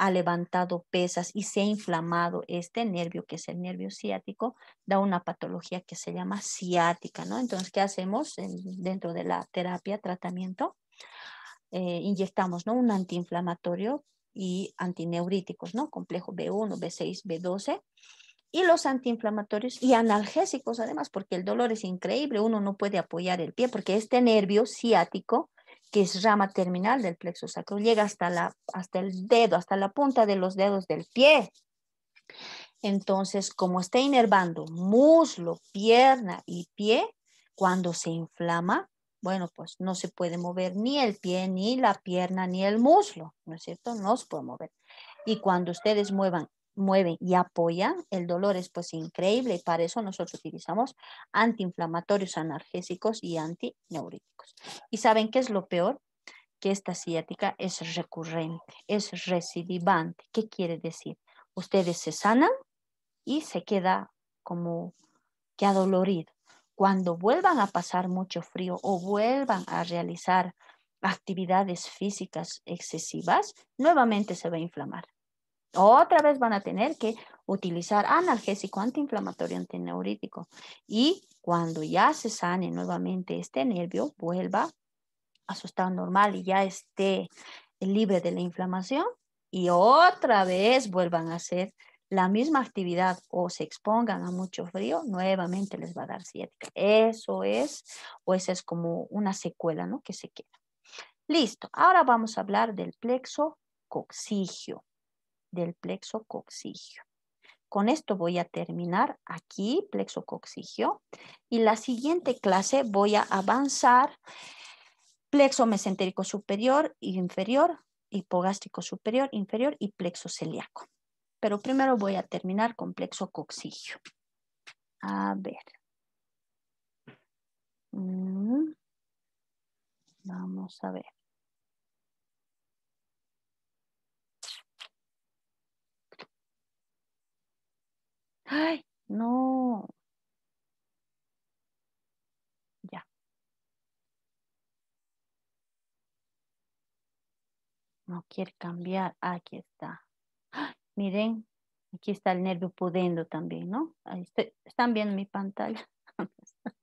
ha levantado pesas y se ha inflamado este nervio, que es el nervio ciático, da una patología que se llama ciática, ¿no? Entonces, ¿qué hacemos dentro de la terapia, tratamiento? Eh, inyectamos, ¿no? Un antiinflamatorio y antineuríticos, ¿no? Complejo B1, B6, B12 y los antiinflamatorios y analgésicos además, porque el dolor es increíble, uno no puede apoyar el pie porque este nervio ciático que es rama terminal del plexo sacro, llega hasta, la, hasta el dedo, hasta la punta de los dedos del pie. Entonces, como está inervando muslo, pierna y pie, cuando se inflama, bueno, pues no se puede mover ni el pie, ni la pierna, ni el muslo, ¿no es cierto? No se puede mover. Y cuando ustedes muevan mueven y apoyan, el dolor es pues increíble y para eso nosotros utilizamos antiinflamatorios analgésicos y antineuríticos. ¿Y saben qué es lo peor? Que esta ciática es recurrente, es recidivante. ¿Qué quiere decir? Ustedes se sanan y se queda como que adolorido. Cuando vuelvan a pasar mucho frío o vuelvan a realizar actividades físicas excesivas, nuevamente se va a inflamar. Otra vez van a tener que utilizar analgésico antiinflamatorio antineurítico. Y cuando ya se sane nuevamente este nervio, vuelva a su estado normal y ya esté libre de la inflamación y otra vez vuelvan a hacer la misma actividad o se expongan a mucho frío, nuevamente les va a dar ciática. Eso es, o esa es como una secuela, ¿no? Que se queda. Listo, ahora vamos a hablar del plexo coxigio del plexo coxigio. Con esto voy a terminar aquí, plexo coxigio. Y la siguiente clase voy a avanzar plexo mesentérico superior e inferior, hipogástrico superior, inferior y plexo celíaco. Pero primero voy a terminar con plexo coxigio. A ver. Mm. Vamos a ver. ¡Ay! No. Ya. No quiere cambiar. Aquí está. Miren, aquí está el nervio pudendo también, ¿no? Ahí Están viendo mi pantalla.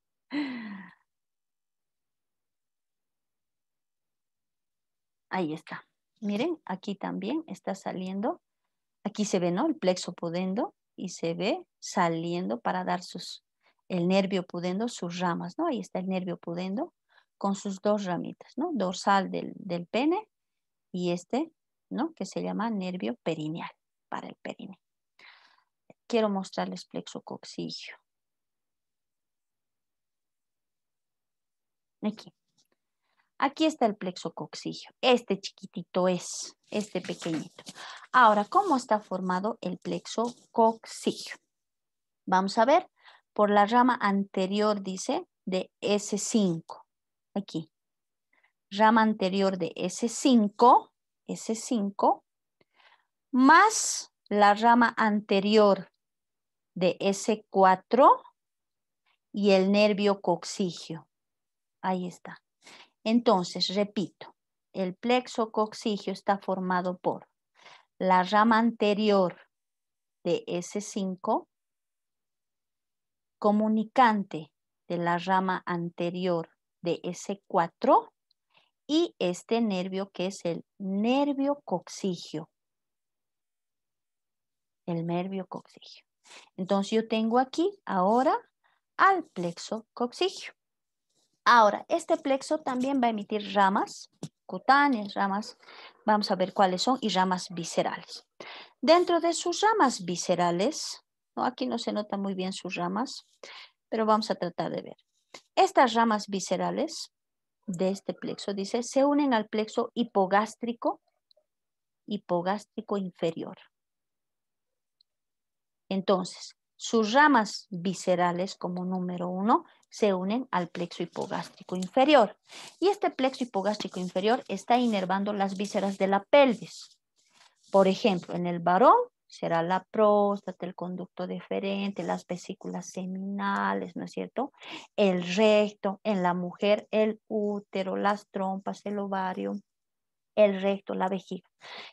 Ahí está. Miren, aquí también está saliendo. Aquí se ve, ¿no? El plexo pudendo y se ve saliendo para dar sus, el nervio pudendo, sus ramas, ¿no? Ahí está el nervio pudendo con sus dos ramitas, ¿no? Dorsal del, pene y este, ¿no? Que se llama nervio perineal, para el perine. Quiero mostrarles plexo coxigio Aquí. Aquí está el plexo coxigio. Este chiquitito es, este pequeñito. Ahora, ¿cómo está formado el plexo coxígeo? Vamos a ver, por la rama anterior, dice, de S5. Aquí. Rama anterior de S5, S5, más la rama anterior de S4 y el nervio coxigio. Ahí está. Entonces, repito, el plexo coxigio está formado por la rama anterior de S5, comunicante de la rama anterior de S4 y este nervio que es el nervio coxigio. El nervio coxigio. Entonces yo tengo aquí ahora al plexo coxigio. Ahora, este plexo también va a emitir ramas cutáneas, ramas, vamos a ver cuáles son, y ramas viscerales. Dentro de sus ramas viscerales, aquí no se notan muy bien sus ramas, pero vamos a tratar de ver. Estas ramas viscerales de este plexo, dice, se unen al plexo hipogástrico, hipogástrico inferior. Entonces, sus ramas viscerales, como número uno, se unen al plexo hipogástrico inferior. Y este plexo hipogástrico inferior está inervando las vísceras de la pelvis. Por ejemplo, en el varón será la próstata, el conducto deferente, las vesículas seminales, ¿no es cierto? El recto, en la mujer el útero, las trompas, el ovario, el recto, la vejiga.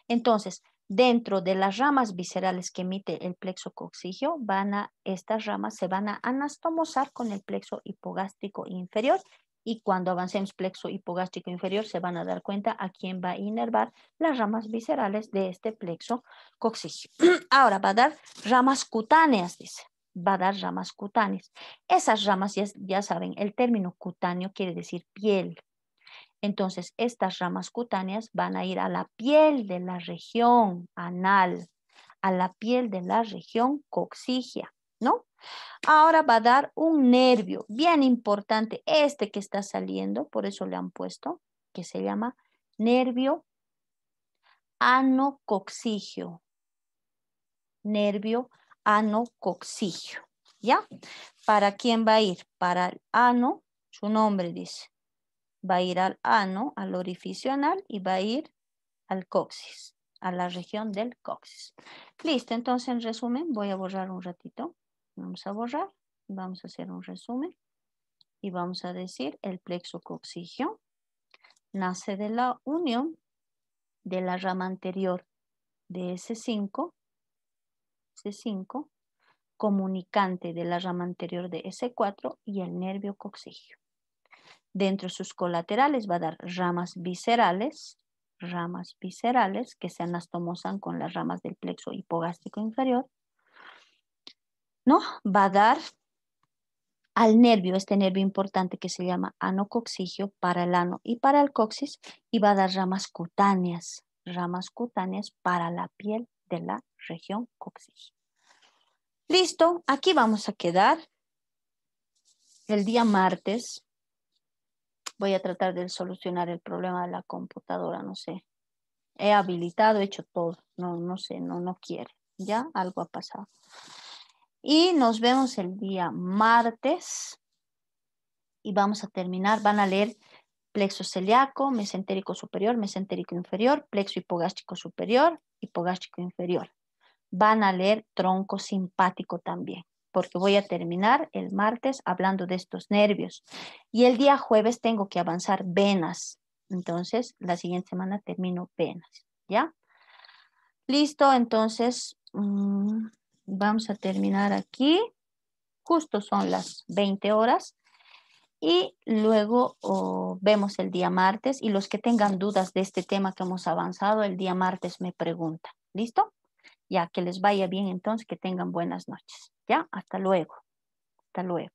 Entonces, dentro de las ramas viscerales que emite el plexo coxigio, estas ramas se van a anastomosar con el plexo hipogástrico inferior y cuando avancemos plexo hipogástrico inferior se van a dar cuenta a quién va a inervar las ramas viscerales de este plexo coxigio. Ahora va a dar ramas cutáneas, dice va a dar ramas cutáneas. Esas ramas, ya saben, el término cutáneo quiere decir piel, entonces, estas ramas cutáneas van a ir a la piel de la región anal, a la piel de la región coxigia, ¿no? Ahora va a dar un nervio bien importante, este que está saliendo, por eso le han puesto, que se llama nervio anocoxigio. Nervio anocoxigio, ¿ya? ¿Para quién va a ir? Para el ano, su nombre dice, va a ir al ano, al orificio anal y va a ir al coxis, a la región del coxis. Listo, entonces en resumen voy a borrar un ratito. Vamos a borrar, vamos a hacer un resumen y vamos a decir el plexo coxigio nace de la unión de la rama anterior de S5, S5, comunicante de la rama anterior de S4 y el nervio coccigio. Dentro de sus colaterales va a dar ramas viscerales, ramas viscerales que se anastomosan con las ramas del plexo hipogástrico inferior. ¿no? Va a dar al nervio, este nervio importante que se llama anocoxigio para el ano y para el coxis, y va a dar ramas cutáneas, ramas cutáneas para la piel de la región coxis. Listo, aquí vamos a quedar el día martes voy a tratar de solucionar el problema de la computadora, no sé. He habilitado, he hecho todo, no, no sé, no, no quiere, ya algo ha pasado. Y nos vemos el día martes y vamos a terminar, van a leer plexo celíaco, mesentérico superior, mesentérico inferior, plexo hipogástrico superior, hipogástrico inferior. Van a leer tronco simpático también porque voy a terminar el martes hablando de estos nervios. Y el día jueves tengo que avanzar venas. Entonces, la siguiente semana termino venas, ¿ya? Listo, entonces mm, vamos a terminar aquí. Justo son las 20 horas. Y luego vemos el día martes y los que tengan dudas de este tema que hemos avanzado, el día martes me preguntan. ¿Listo? Ya que les vaya bien entonces, que tengan buenas noches. ¿Ya? Hasta luego. Hasta luego.